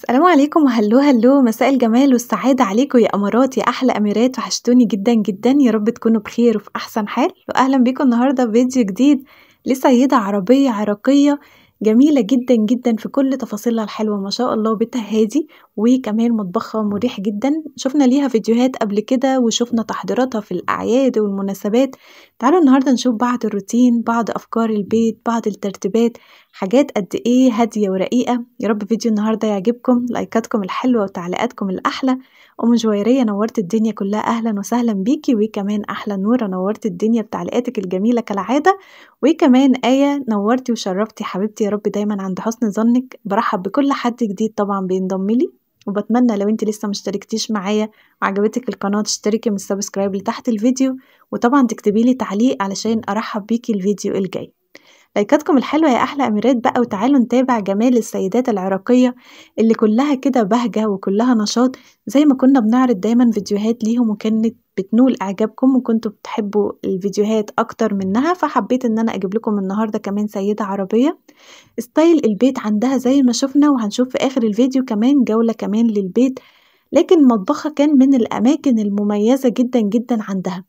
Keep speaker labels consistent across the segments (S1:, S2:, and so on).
S1: السلام عليكم وهلو هلو مساء الجمال والسعادة عليكم يا أمارات يا أحلى أميرات وحشتوني جدا جدا يا رب تكونوا بخير وفي أحسن حال وأهلا بيكم النهاردة بفيديو جديد لسيدة عربية عراقية جميلة جدا جدا في كل تفاصيلها الحلوة ما شاء الله بيتها هادي وكمان مطبخها مريح جدا شفنا ليها فيديوهات قبل كده وشفنا تحضيراتها في الأعياد والمناسبات تعالوا النهاردة نشوف بعض الروتين بعض أفكار البيت بعض الترتيبات حاجات قد إيه هادية ورقيقة يا رب فيديو النهاردة يعجبكم لايكاتكم الحلوة وتعليقاتكم الأحلى أم جويرية نورت الدنيا كلها أهلا وسهلا بيكي وكمان أحلى نورة نورت الدنيا بتعليقاتك الجميلة كالعادة وكمان آية نورتي وشرفتي حبيبتي يا رب دايما عند حسن ظنك برحب بكل حد جديد طبعا بينضم لي وبتمنى لو انت لسه مشتركتيش معايا وعجبتك القناة تشتركي من السبسكرايب لتحت الفيديو وطبعا تكتبي لي تعليق علشان ارحب بيكي الفيديو الجاي لايكاتكم الحلوة يا أحلى أميرات بقى وتعالوا نتابع جمال السيدات العراقية اللي كلها كده بهجة وكلها نشاط زي ما كنا بنعرض دايما فيديوهات ليهم وكانت بتنول اعجابكم وكنتوا بتحبوا الفيديوهات اكتر منها فحبيت ان انا اجيب لكم النهارده كمان سيده عربيه ستايل البيت عندها زي ما شفنا وهنشوف في اخر الفيديو كمان جوله كمان للبيت لكن مطبخها كان من الاماكن المميزه جدا جدا عندها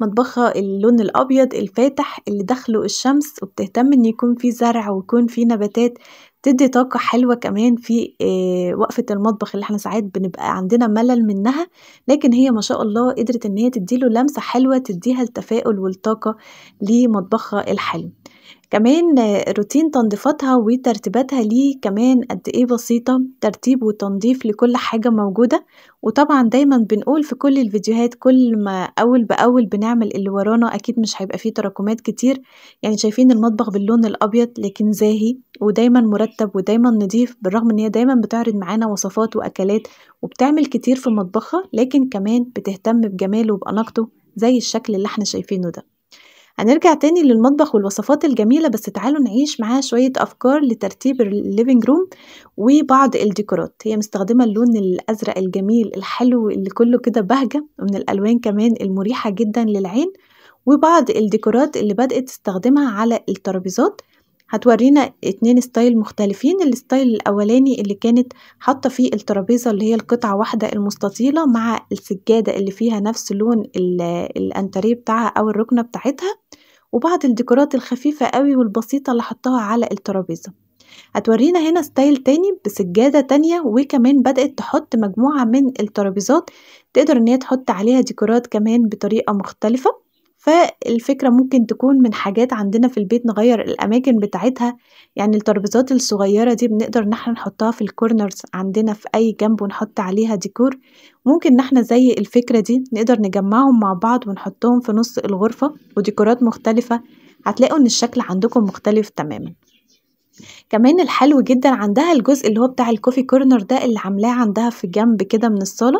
S1: مطبخها اللون الابيض الفاتح اللي دخله الشمس وبتهتم ان يكون فيه زرع ويكون فيه نباتات تدي طاقة حلوة كمان في آه، وقفة المطبخ اللي احنا ساعات بنبقى عندنا ملل منها لكن هي ما شاء الله قدرت ان هي تديله لمسة حلوة تديها التفاؤل والطاقة لمطبخها الحلو كمان روتين تنضيفاتها وترتيباتها ليه كمان قد ايه بسيطة ترتيب وتنظيف لكل حاجة موجودة وطبعا دايما بنقول في كل الفيديوهات كل ما اول باول بنعمل اللي ورانا اكيد مش هيبقى فيه تراكمات كتير يعني شايفين المطبخ باللون الابيض لكن زاهي ودايما مرتب ودايما نضيف بالرغم ان هي دايما بتعرض معانا وصفات واكلات وبتعمل كتير في مطبخها لكن كمان بتهتم بجماله وباناقته زي الشكل اللي احنا شايفينه ده هنرجع تاني للمطبخ والوصفات الجميلة بس تعالوا نعيش معاها شوية أفكار لترتيب الليفينج روم وبعض الديكورات هي مستخدمة اللون الأزرق الجميل الحلو اللي كله كده بهجة ومن الألوان كمان المريحة جدا للعين وبعض الديكورات اللي بدأت تستخدمها على الترابيزات هتورينا اتنين ستايل مختلفين الستايل الاولاني اللي كانت حاطه فيه الترابيزه اللي هي القطعه واحده المستطيله مع السجاده اللي فيها نفس لون الانتريه بتاعها او الركنه بتاعتها وبعض الديكورات الخفيفه قوي والبسيطه اللي حطها على الترابيزه هتورينا هنا ستايل تاني بسجاده تانيه وكمان بدات تحط مجموعه من الترابيزات تقدر ان هي تحط عليها ديكورات كمان بطريقه مختلفه فالفكرة ممكن تكون من حاجات عندنا في البيت نغير الأماكن بتاعتها يعني الترابيزات الصغيرة دي بنقدر إن احنا نحطها في الكورنرز عندنا في أي جنب ونحط عليها ديكور ممكن إن احنا زي الفكرة دي نقدر نجمعهم مع بعض ونحطهم في نص الغرفة وديكورات مختلفة هتلاقوا إن الشكل عندكم مختلف تماما كمان الحلو جدا عندها الجزء اللي هو بتاع الكوفي كورنر ده اللي عاملاه عندها في جنب كده من الصالة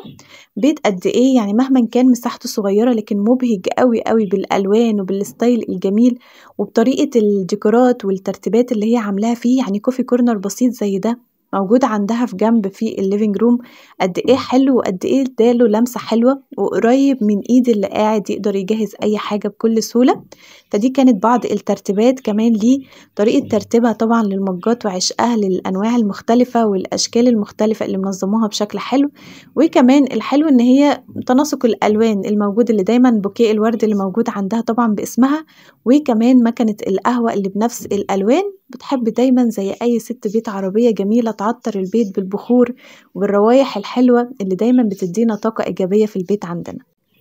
S1: بيت قد ايه يعني مهما كان مساحته صغيرة لكن مبهج قوي قوي بالالوان وبالستايل الجميل وبطريقة الديكورات والترتيبات اللي هي عاملاها فيه يعني كوفي كورنر بسيط زي ده موجود عندها في جنب في الليفينج روم قد ايه حلو وقد ايه اداله لمسه حلوه وقريب من ايد اللي قاعد يقدر يجهز اي حاجه بكل سهوله فدي كانت بعض الترتيبات كمان ليه طريقه ترتيبها طبعا للمجات وعشقها للانواع المختلفه والاشكال المختلفه اللي منظموها بشكل حلو وكمان الحلو ان هي تناسق الالوان الموجود اللي دايما بوكيه الورد اللي موجود عندها طبعا باسمها وكمان مكنه القهوه اللي بنفس الالوان بتحب دايما زي أي ست بيت عربية جميلة تعطر البيت بالبخور وبالروايح الحلوة اللي دايما بتدينا طاقة إيجابية في البيت عندنا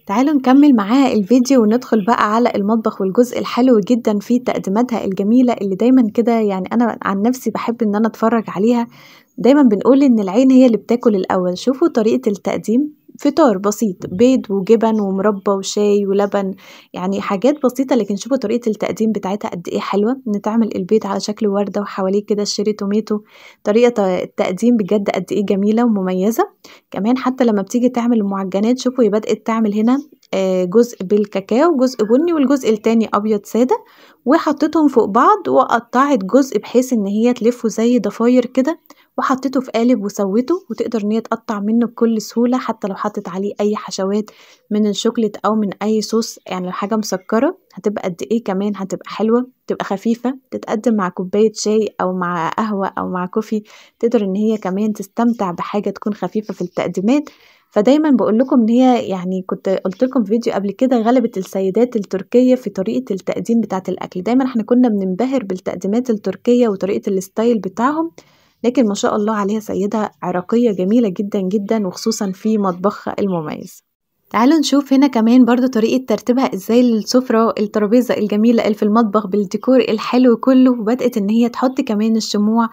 S1: تعالوا نكمل معاها الفيديو وندخل بقى على المطبخ والجزء الحلو جدا في تقديماتها الجميلة اللي دايما كده يعني أنا عن نفسي بحب إن أنا أتفرج عليها دايما بنقول إن العين هي اللي بتاكل الأول شوفوا طريقة التقديم فطار بسيط بيض وجبن ومربى وشاي ولبن يعني حاجات بسيطة لكن شوفوا طريقة التقديم بتاعتها قد ايه حلوة ان تعمل البيض على شكل وردة وحواليه كده الشيري توميتو طريقة التقديم بجد قد ايه جميلة ومميزة كمان حتى لما بتيجي تعمل المعجنات شوفوا هي بدأت تعمل هنا آه، جزء بالكاكاو جزء بني والجزء التاني ابيض ساده وحطيتهم فوق بعض وقطعت جزء بحيث ان هي تلفه زي ضفاير كده وحطيته في قالب وسويته وتقدر ان هي تقطع منه بكل سهوله حتى لو حطت عليه اي حشوات من الشوكليت او من اي صوص يعني لو حاجه مسكره هتبقى قد ايه كمان هتبقى حلوه تبقى خفيفه تتقدم مع كوبايه شاي او مع قهوه او مع كوفي تقدر ان هي كمان تستمتع بحاجه تكون خفيفه في التقديمات فدايما بقول لكم ان هي يعني كنت قلت لكم في فيديو قبل كده غلبت السيدات التركيه في طريقه التقديم بتاعه الاكل دايما احنا كنا بننبهر بالتقديمات التركيه وطريقه الستايل بتاعهم لكن ما شاء الله عليها سيدة عراقية جميلة جدا جدا وخصوصا في مطبخها المميز تعالوا نشوف هنا كمان برضو طريقة ترتيبها ازاي للسفرة الترابيزة الجميلة اللي في المطبخ بالديكور الحلو كله وبدأت ان هي تحط كمان الشموع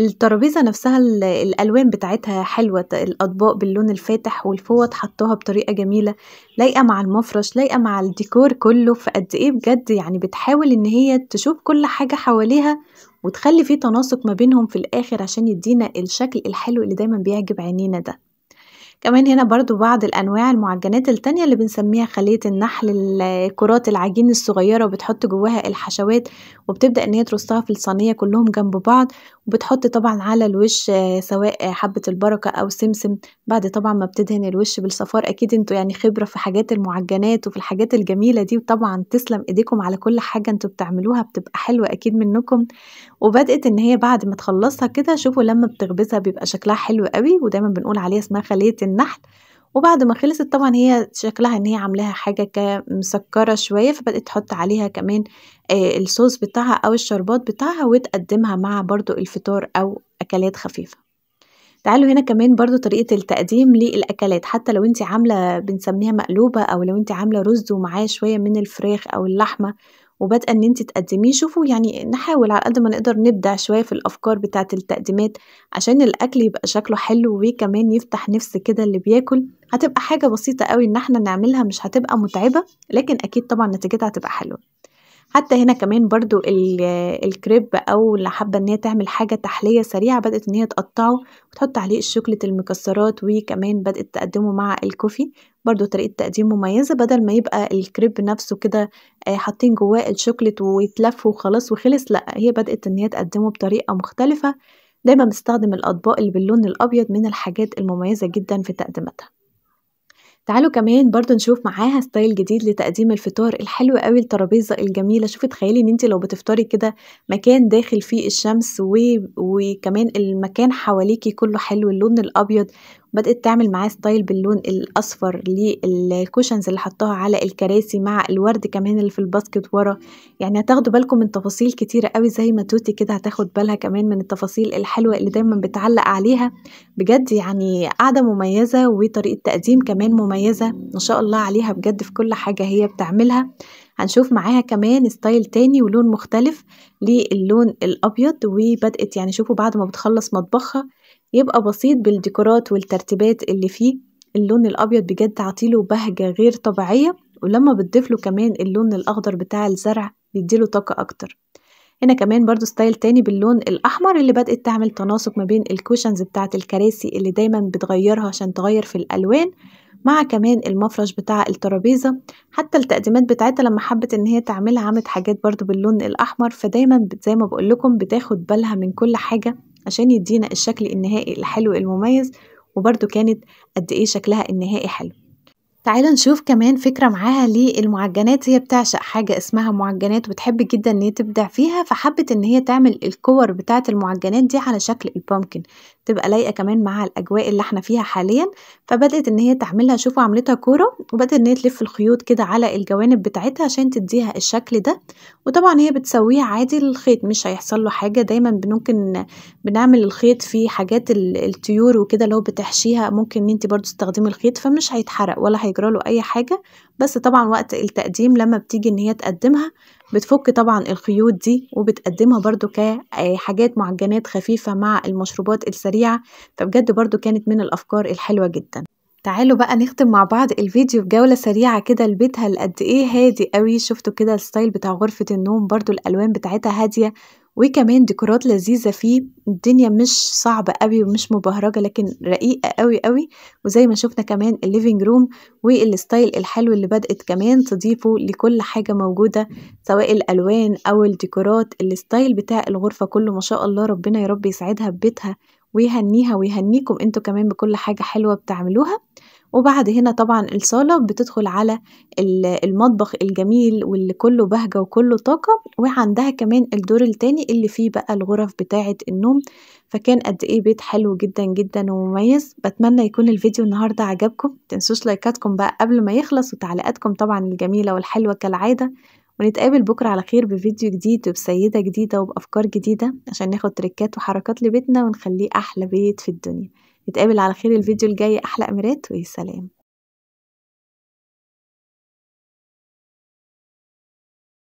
S1: الترابيزة نفسها الألوان بتاعتها حلوة الأطباق باللون الفاتح والفوط حطوها بطريقة جميلة لايقة مع المفرش لايقة مع الديكور كله فقد ايه بجد يعني بتحاول ان هي تشوف كل حاجة حواليها وتخلي فيه تناسق ما بينهم في الآخر عشان يدينا الشكل الحلو اللي دايما بيعجب عينينا ده كمان هنا برضو بعض الأنواع المعجنات التانية اللي بنسميها خلية النحل الكرات العجين الصغيرة وبتحط جواها الحشوات وبتبدأ إن هي ترصها في الصينية كلهم جنب بعض وبتحط طبعا على الوش آه، سواء حبة البركة أو سمسم بعد طبعا ما بتدهن الوش بالصفار أكيد انتوا يعني خبرة في حاجات المعجنات وفي الحاجات الجميلة دي وطبعا تسلم إيديكم على كل حاجة انتوا بتعملوها بتبقى حلوة أكيد منكم وبدأت إن هي بعد ما تخلصها كده شوفوا لما بتغبزها بيبقى شكلها حلو قوي ودايما بنقول عليها اسمها خلية النحل وبعد ما خلصت طبعا هي شكلها ان هي عاملاها حاجة مسكرة شوية فبدأت تحط عليها كمان آه، الصوص بتاعها او الشربات بتاعها وتقدمها مع برضو الفطار او اكلات خفيفة تعالوا هنا كمان برضو طريقة التقديم للأكلات حتى لو انت عاملة بنسميها مقلوبة أو لو انت عاملة رز ومعاه شوية من الفراخ أو اللحمة وبدأ ان انت تقدميه شوفوا يعني نحاول على قد ما نقدر نبدع شويه في الافكار بتاعه التقديمات عشان الاكل يبقى شكله حلو وكمان يفتح نفس كده اللي بياكل هتبقى حاجه بسيطه قوي ان احنا نعملها مش هتبقى متعبه لكن اكيد طبعا نتيجتها هتبقى حلوه حتى هنا كمان برضو الكريب او اللي حابه ان هي تعمل حاجه تحليه سريعه بدات ان هي تقطعه وتحط عليه الشوكليت المكسرات وكمان بدات تقدمه مع الكوفي برضو طريقه تقديم مميزه بدل ما يبقى الكريب نفسه كده آه، حاطين جواه الشوكليت ويتلف وخلاص وخلص لا هي بدات ان هي تقدمه بطريقه مختلفه دايما بستخدم الاطباق اللي باللون الابيض من الحاجات المميزه جدا في تقديمتها تعالوا كمان برضو نشوف معاها ستايل جديد لتقديم الفطار الحلو قوي الترابيزه الجميله شوفي تخيلي ان انت لو بتفطري كده مكان داخل فيه الشمس و... وكمان المكان حواليكي كله حلو اللون الابيض بدأت تعمل معاه ستايل باللون الأصفر للكوشنز اللي حطاها على الكراسي مع الورد كمان اللي في الباسكت ورا يعني هتاخدوا بالكم من تفاصيل كتيرة قوي زي ما توتي كده هتاخد بالها كمان من التفاصيل الحلوة اللي دايما بتعلق عليها بجد يعني قاعدة مميزة وطريقة تقديم كمان مميزة ما شاء الله عليها بجد في كل حاجة هي بتعملها هنشوف معاها كمان ستايل تاني ولون مختلف للون الأبيض وبدأت يعني شوفوا بعد ما بتخلص مطبخها يبقى بسيط بالديكورات والترتيبات اللي فيه اللون الأبيض بجد عطيله بهجة غير طبيعية ولما بتضيفله كمان اللون الأخضر بتاع الزرع بيديله طاقة أكتر هنا كمان برضو ستايل تاني باللون الأحمر اللي بدأت تعمل تناسق ما بين الكوشنز بتاعة الكراسي اللي دايما بتغيرها عشان تغير في الألوان مع كمان المفرش بتاع الترابيزة حتى التقديمات بتاعتها لما حبت ان هي تعملها عملت حاجات برضو باللون الأحمر فدايما زي ما بقولكم بتاخد بالها من كل حاجة عشان يدينا الشكل النهائي الحلو المميز وبرده كانت قد ايه شكلها النهائي حلو تعالوا نشوف كمان فكرة معاها للمعجنات هي بتعشق حاجة اسمها معجنات وتحب جدا ان هي تبدع فيها فحبت ان هي تعمل الكور بتاعة المعجنات دي على شكل البامكن تبقى لايقه كمان مع الاجواء اللي احنا فيها حاليا فبدات ان هي تعملها شوفوا عملتها كوره وبدات ان هي تلف الخيوط كده على الجوانب بتاعتها عشان تديها الشكل ده وطبعا هي بتسويها عادي الخيط مش هيحصل له حاجه دايما ممكن بنعمل الخيط في حاجات الطيور وكده لو بتحشيها ممكن ان انت برضو تستخدمي الخيط فمش هيتحرق ولا هيجرى له اي حاجه بس طبعا وقت التقديم لما بتيجي ان هي تقدمها بتفك طبعا الخيوط دي وبتقدمها برضو كحاجات آه، معجنات خفيفة مع المشروبات السريعة فبجد برضو كانت من الأفكار الحلوة جدا تعالوا بقى نختم مع بعض الفيديو بجولة سريعة كده لبيتها لقد ايه هادي قوي شفتوا كده الستايل بتاع غرفة النوم برضو الألوان بتاعتها هادية وكمان ديكورات لذيذة فيه الدنيا مش صعبة قوي ومش مبهرجة لكن رقيقة قوي قوي وزي ما شفنا كمان الليفينج روم والستايل الحلو اللي بدأت كمان تضيفه لكل حاجة موجودة سواء الألوان أو الديكورات الستايل بتاع الغرفة كله ما شاء الله ربنا يا رب يسعدها ببيتها ويهنيها ويهنيكم انتوا كمان بكل حاجة حلوة بتعملوها وبعد هنا طبعا الصالة بتدخل على المطبخ الجميل واللي كله بهجة وكله طاقة وعندها كمان الدور التاني اللي فيه بقى الغرف بتاعة النوم فكان قد ايه بيت حلو جدا جدا ومميز بتمنى يكون الفيديو النهاردة عجبكم تنسوش لايكاتكم بقى قبل ما يخلص وتعليقاتكم طبعا الجميلة والحلوة كالعادة ونتقابل بكرة على خير بفيديو جديد وبسيدة جديدة وبأفكار جديدة عشان ناخد تريكات وحركات لبيتنا ونخليه أحلى بيت في الدنيا نتقابل على خير الفيديو الجاي احلى امارات سلام